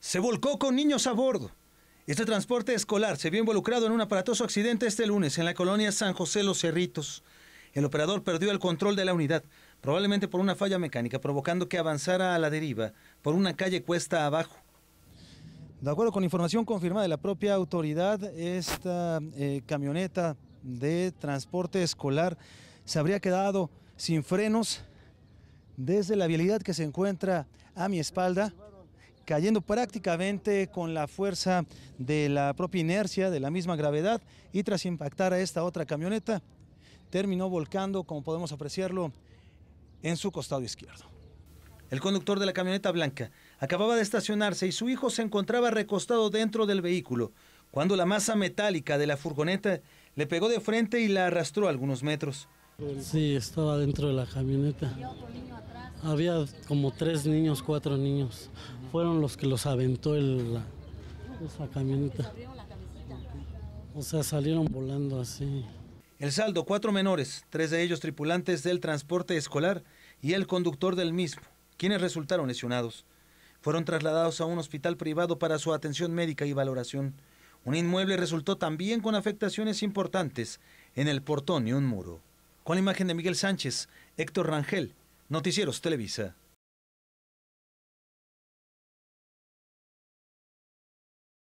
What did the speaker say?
se volcó con niños a bordo. Este transporte escolar se vio involucrado en un aparatoso accidente este lunes en la colonia San José Los Cerritos. El operador perdió el control de la unidad, probablemente por una falla mecánica, provocando que avanzara a la deriva por una calle cuesta abajo. De acuerdo con información confirmada de la propia autoridad, esta eh, camioneta de transporte escolar se habría quedado sin frenos desde la vialidad que se encuentra a mi espalda cayendo prácticamente con la fuerza de la propia inercia, de la misma gravedad, y tras impactar a esta otra camioneta, terminó volcando, como podemos apreciarlo, en su costado izquierdo. El conductor de la camioneta blanca acababa de estacionarse y su hijo se encontraba recostado dentro del vehículo, cuando la masa metálica de la furgoneta le pegó de frente y la arrastró algunos metros. Sí, estaba dentro de la camioneta. Había como tres niños, cuatro niños. Fueron los que los aventó el, la, esa camioneta. O sea, salieron volando así. El saldo, cuatro menores, tres de ellos tripulantes del transporte escolar y el conductor del mismo, quienes resultaron lesionados. Fueron trasladados a un hospital privado para su atención médica y valoración. Un inmueble resultó también con afectaciones importantes en el portón y un muro. Con la imagen de Miguel Sánchez, Héctor Rangel, Noticieros Televisa.